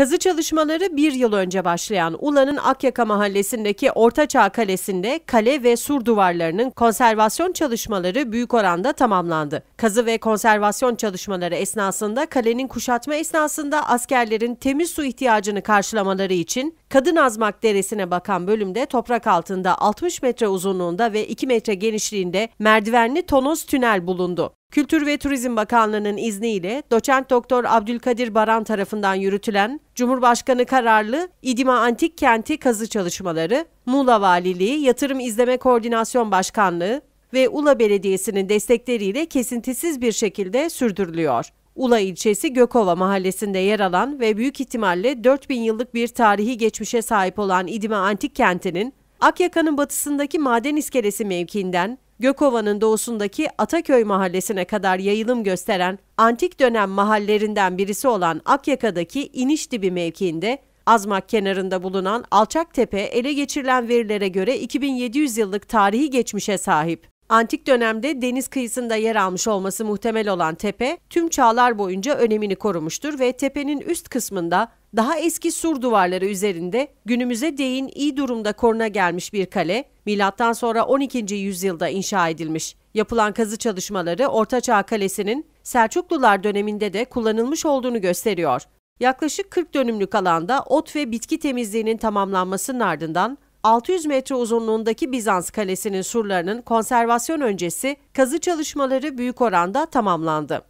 Kazı çalışmaları bir yıl önce başlayan Ulan'ın Akyaka mahallesindeki Ortaçağ Kalesi'nde kale ve sur duvarlarının konservasyon çalışmaları büyük oranda tamamlandı. Kazı ve konservasyon çalışmaları esnasında kalenin kuşatma esnasında askerlerin temiz su ihtiyacını karşılamaları için Kadın Azmak Deresi'ne bakan bölümde toprak altında 60 metre uzunluğunda ve 2 metre genişliğinde merdivenli tonoz tünel bulundu. Kültür ve Turizm Bakanlığı'nın izniyle doçent doktor Abdülkadir Baran tarafından yürütülen Cumhurbaşkanı kararlı İdima Antik Kenti kazı çalışmaları, Muğla Valiliği, Yatırım İzleme Koordinasyon Başkanlığı ve Ula Belediyesi'nin destekleriyle kesintisiz bir şekilde sürdürülüyor. Ula ilçesi Gökova mahallesinde yer alan ve büyük ihtimalle 4000 yıllık bir tarihi geçmişe sahip olan İdime Antik Kenti'nin Akyaka'nın batısındaki maden iskelesi mevkiinden Gökova'nın doğusundaki Ataköy mahallesine kadar yayılım gösteren antik dönem mahallerinden birisi olan Akyaka'daki iniş dibi mevkiinde Azmak kenarında bulunan Alçak Tepe ele geçirilen verilere göre 2700 yıllık tarihi geçmişe sahip. Antik dönemde deniz kıyısında yer almış olması muhtemel olan tepe tüm çağlar boyunca önemini korumuştur ve tepenin üst kısmında daha eski sur duvarları üzerinde günümüze değin iyi durumda koruna gelmiş bir kale milattan sonra 12. yüzyılda inşa edilmiş. Yapılan kazı çalışmaları Orta Çağ Kalesi'nin Selçuklular döneminde de kullanılmış olduğunu gösteriyor. Yaklaşık 40 dönümlük alanda ot ve bitki temizliğinin tamamlanmasının ardından 600 metre uzunluğundaki Bizans Kalesi'nin surlarının konservasyon öncesi kazı çalışmaları büyük oranda tamamlandı.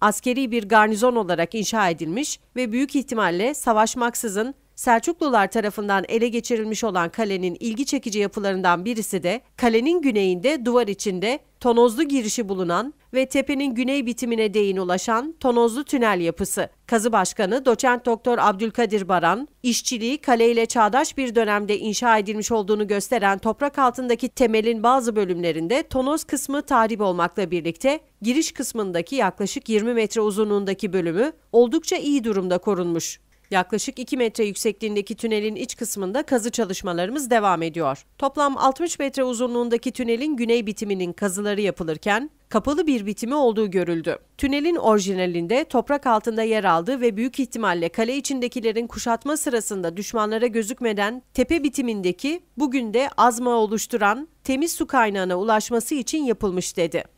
Askeri bir garnizon olarak inşa edilmiş ve büyük ihtimalle savaşmaksızın Selçuklular tarafından ele geçirilmiş olan kalenin ilgi çekici yapılarından birisi de kalenin güneyinde duvar içinde tonozlu girişi bulunan ve tepenin güney bitimine değin ulaşan tonozlu tünel yapısı. Kazı Başkanı Doçent Doktor Abdülkadir Baran, işçiliği kaleyle çağdaş bir dönemde inşa edilmiş olduğunu gösteren toprak altındaki temelin bazı bölümlerinde tonoz kısmı tahrip olmakla birlikte giriş kısmındaki yaklaşık 20 metre uzunluğundaki bölümü oldukça iyi durumda korunmuş. Yaklaşık 2 metre yüksekliğindeki tünelin iç kısmında kazı çalışmalarımız devam ediyor. Toplam 60 metre uzunluğundaki tünelin güney bitiminin kazıları yapılırken kapalı bir bitimi olduğu görüldü. Tünelin orijinalinde toprak altında yer aldığı ve büyük ihtimalle kale içindekilerin kuşatma sırasında düşmanlara gözükmeden tepe bitimindeki bugün de azma oluşturan temiz su kaynağına ulaşması için yapılmış dedi.